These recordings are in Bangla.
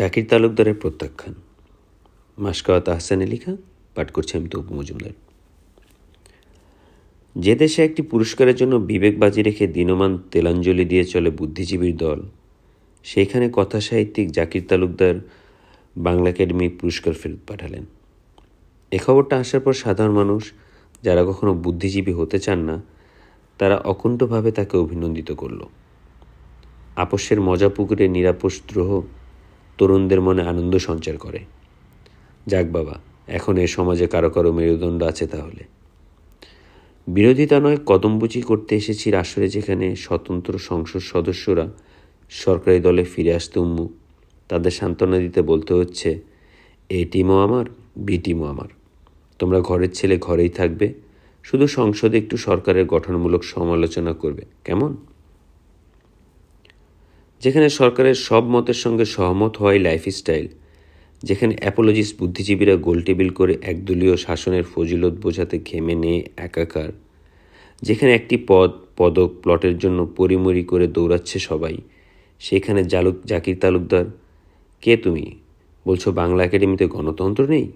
জাকির তালুকদারের প্রত্যাখ্যান মাসকাওয়া তাহসানে লিখা পাঠ করছি আমি তবু মজুমদার যে দেশে একটি পুরস্কারের জন্য বিবেক বাজি রেখে দিনমান তেলাঞ্জলি দিয়ে চলে বুদ্ধিজীবীর দল সেইখানে কথা সাহিত্যিক জাকির তালুকদার বাংলা একাডেমি পুরস্কার ফেরত পাঠালেন এ খবরটা আসার পর সাধারণ মানুষ যারা কখনো বুদ্ধিজীবী হতে চান না তারা অকুণ্ঠভাবে তাকে অভিনন্দিত করল আপসের মজা পুকুরে নিরাপস দ্রোহ তরুণদের মনে আনন্দ সঞ্চার করে যাক বাবা এখন এ সমাজে কারো কারো মেরুদণ্ড আছে তাহলে বিরোধিতা নয় কদমবুচি করতে এসেছি আসরে যেখানে স্বতন্ত্র সংসদ সদস্যরা সরকারি দলে ফিরে আসতে উন্মুখ তাদের সান্ত্বনা দিতে বলতে হচ্ছে এ টিমও আমার বি টিমও আমার তোমরা ঘরের ছেলে ঘরেই থাকবে শুধু সংসদে একটু সরকারের গঠনমূলক সমালোচনা করবে কেমন যেখানে সরকারের সব মতের সঙ্গে সহমত হয় লাইফস্টাইল যেখানে অ্যাপোলজিস্ট বুদ্ধিজীবীরা গোলটেবিল করে একদলীয় শাসনের ফজিলত বোঝাতে ঘেমে নেয় একাকার যেখানে একটি পদ পদক প্লটের জন্য পরিমরি করে দৌড়াচ্ছে সবাই সেখানে জালুক জাকির তালুকদার কে তুমি বলছো বাংলা একাডেমিতে গণতন্ত্র নেই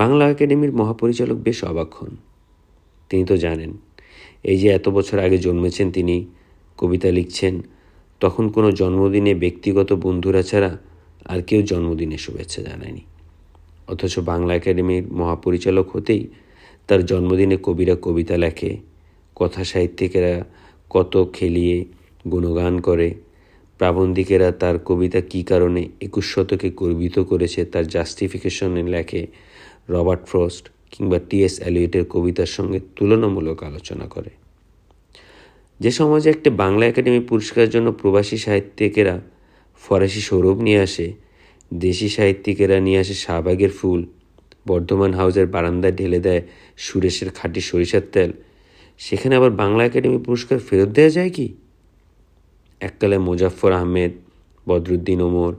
বাংলা একাডেমির মহাপরিচালক বেশ অবাক তিনি তো জানেন এই যে এত বছর আগে জন্মেছেন তিনি কবিতা লিখছেন তখন কোনো জন্মদিনে ব্যক্তিগত বন্ধুরা ছাড়া আর কেউ জন্মদিনে শুভেচ্ছা জানায়নি অথচ বাংলা একাডেমির মহাপরিচালক হতেই তার জন্মদিনে কবিরা কবিতা লেখে কথা সাহিত্যিকেরা কত খেলিয়ে গুণগান করে প্রাবন্ধিকেরা তার কবিতা কি কারণে একুশ শতকে গর্বিত করেছে তার জাস্টিফিকেশনে লেখে রবার্ট ফ্রস্ট কিংবা টি এস অ্যালিয়েটের কবিতার সঙ্গে তুলনামূলক আলোচনা করে যে সমাজে একটি বাংলা একাডেমি পুরস্কারের জন্য প্রবাসী সাহিত্যিকেরা ফরাসি সৌরভ নিয়ে আসে দেশি সাহিত্যিকেরা নিয়ে আসে শাহবাগের ফুল বর্ধমান হাউসের বারান্দায় ঢেলে দেয় সুরেশের খাঁটি সরিষার তেল সেখানে আবার বাংলা একাডেমি পুরস্কার ফেরত দেওয়া যায় কি এককালে মুজাফর আহমেদ বদরুদ্দিন ওমর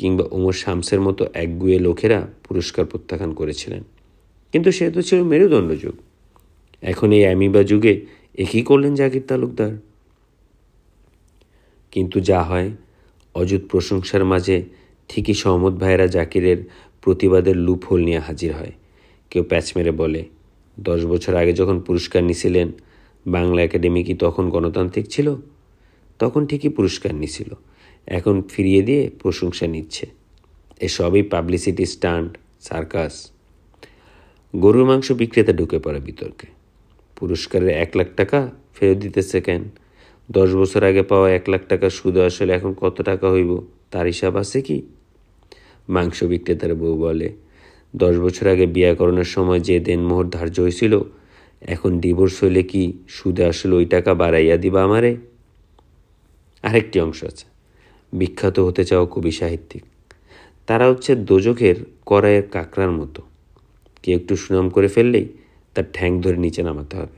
কিংবা ওমর শামসের মতো একগুয়ে লোকেরা পুরস্কার প্রত্যাখ্যান করেছিলেন কিন্তু সে তো ছিল মেরুদণ্ড যুগ এখন এই অ্যামিবা যুগে একই করলেন জাকির তালুকদার কিন্তু যা হয় অযুত প্রশংসার মাঝে ঠিকই সহমদ ভাইয়েরা জাকিরের প্রতিবাদের হোল নিয়ে হাজির হয় কেউ প্যাচ মেরে বলে দশ বছর আগে যখন পুরস্কার নিছিলেন বাংলা একাডেমি কি তখন গণতান্ত্রিক ছিল তখন ঠিকই পুরস্কার নিছিল এখন ফিরিয়ে দিয়ে প্রশংসা নিচ্ছে এসবই পাবলিসিটি স্টান্ট সার্কাস গরুর মাংস বিক্রেতা ঢুকে পড়ে বিতর্কে পুরস্কারের এক লাখ টাকা ফেরত দিতেছে কেন দশ বছর আগে পাওয়া এক লাখ টাকা সুদ আসলে এখন কত টাকা হইব তার হিসাব আছে কি মাংস বিক্রেতার বউ বলে দশ বছর আগে বিয়া করানোর সময় যে দেনমোহর ধার্য হয়েছিল এখন ডিভোর্স হইলে কি সুদে আসলে ওই টাকা বাড়াইয়া দিবা আমারে আরেকটি অংশ আছে বিখ্যাত হতে চাও কবি সাহিত্যিক তারা হচ্ছে দোজখের করায়ের কাঁকড়ার মতো কেউ একটু সুনাম করে ফেললেই তার ঠ্যাং ধরে নিচে নামাতে হবে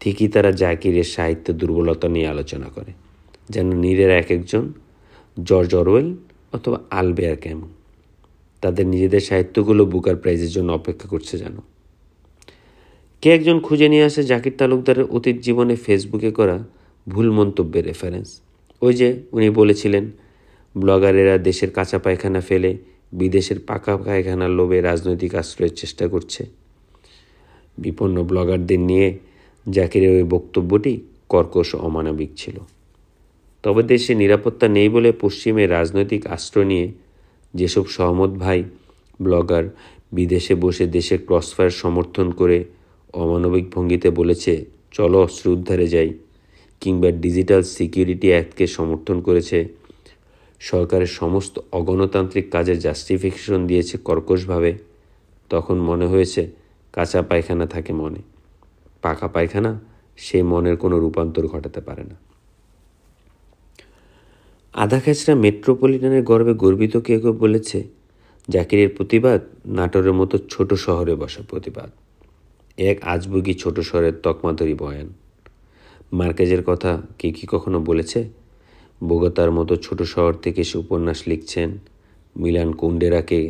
ঠিকই তারা জাকিরের সাহিত্য দুর্বলতা নিয়ে আলোচনা করে যেন নীরের এক একজন জর্জ অরওয়েল অথবা আলবেয়ার ক্যাম তাদের নিজেদের সাহিত্যগুলো বুকার প্রাইজের জন্য অপেক্ষা করছে যেন কে একজন খুঁজে নিয়ে আসে জাকির তালুকদারের অতীত জীবনে ফেসবুকে করা ভুল মন্তব্যের রেফারেন্স ওই যে উনি বলেছিলেন ব্লগারেরা দেশের কাঁচা পায়খানা ফেলে বিদেশের পাকা পায়খানার লোভে রাজনৈতিক আশ্রয়ের চেষ্টা করছে বিপন্ন ব্লগারদের নিয়ে জাকিরের ওই বক্তব্যটি কর্কশ অমানবিক ছিল তবে দেশে নিরাপত্তা নেই বলে পশ্চিমে রাজনৈতিক আশ্রয় নিয়ে যেসব সহমত ভাই ব্লগার বিদেশে বসে দেশের ক্রসফায়ার সমর্থন করে অমানবিক ভঙ্গিতে বলেছে চলো অস্ত্র উদ্ধারে যাই কিংবা ডিজিটাল সিকিউরিটি অ্যাক্টকে সমর্থন করেছে সরকারের সমস্ত অগণতান্ত্রিক কাজের জাস্টিফিকেশন দিয়েছে কর্কশভাবে তখন মনে হয়েছে কাঁচা পায়খানা থাকে মনে পাকা পায়খানা সে মনের কোনো রূপান্তর ঘটাতে পারে না আধা খেচড়া মেট্রোপলিটনের গর্বে গর্বিত কেউ কেউ বলেছে জাকিরের প্রতিবাদ নাটোরের মতো ছোট শহরে বসা প্রতিবাদ এক আজবুগি ছোট শহরের তকমাধরি বয়ান মার্কেজের কথা কে কি কখনো বলেছে বোগতার মতো ছোট শহর থেকে সে উপন্যাস লিখছেন মিলান কুন্ডেরাকে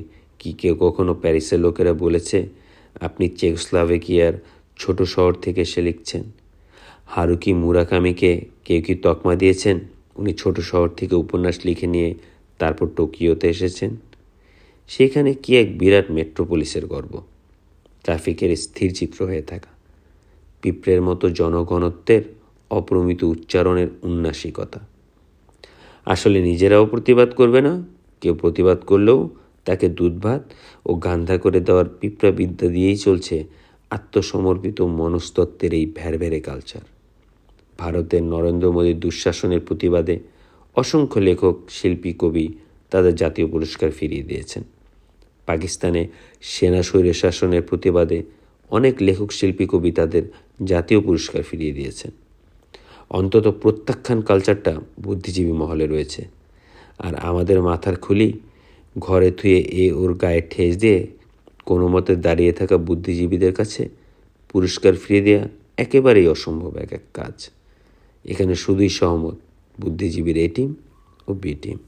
কি কেউ কখনো প্যারিসের লোকেরা বলেছে আপনি চেকস্লাভেকিয়ার ছোট শহর থেকে এসে লিখছেন হারুকি মুরাকামিকে কেউ কি তকমা দিয়েছেন উনি ছোট শহর থেকে উপন্যাস লিখে নিয়ে তারপর টোকিওতে এসেছেন সেখানে কি এক বিরাট মেট্রোপলিসের গর্ব ট্রাফিকের স্থির চিত্র হয়ে থাকা পিঁপড়ের মতো জনগণত্বের অপ্রমিত উচ্চারণের উন্নাসিকতা আসলে নিজেরাও প্রতিবাদ করবে না কেউ প্রতিবাদ করলেও তাকে দুধভাত ও গান্ধা করে দেওয়ার পিঁপড়াবিদ্যা দিয়েই চলছে আত্মসমর্পিত মনস্তত্ত্বের এই ভ্যারভেরে কালচার ভারতের নরেন্দ্র মোদীর দুঃশাসনের প্রতিবাদে অসংখ্য লেখক শিল্পী কবি তাদের জাতীয় পুরস্কার ফিরিয়ে দিয়েছেন পাকিস্তানে সেনা স্বৈর শাসনের প্রতিবাদে অনেক লেখক শিল্পী কবি তাদের জাতীয় পুরস্কার ফিরিয়ে দিয়েছেন অন্তত প্রত্যাখ্যান কালচারটা বুদ্ধিজীবী মহলে রয়েছে আর আমাদের মাথার খুলি ঘরে থুয়ে এ ওর গায়ে ঠেস দিয়ে কোনো মতে দাঁড়িয়ে থাকা বুদ্ধিজীবীদের কাছে পুরস্কার ফিরিয়ে দেওয়া একেবারেই অসম্ভব এক এক কাজ এখানে শুধুই সহমত বুদ্ধিজীবীর এ টিম ও বি টিম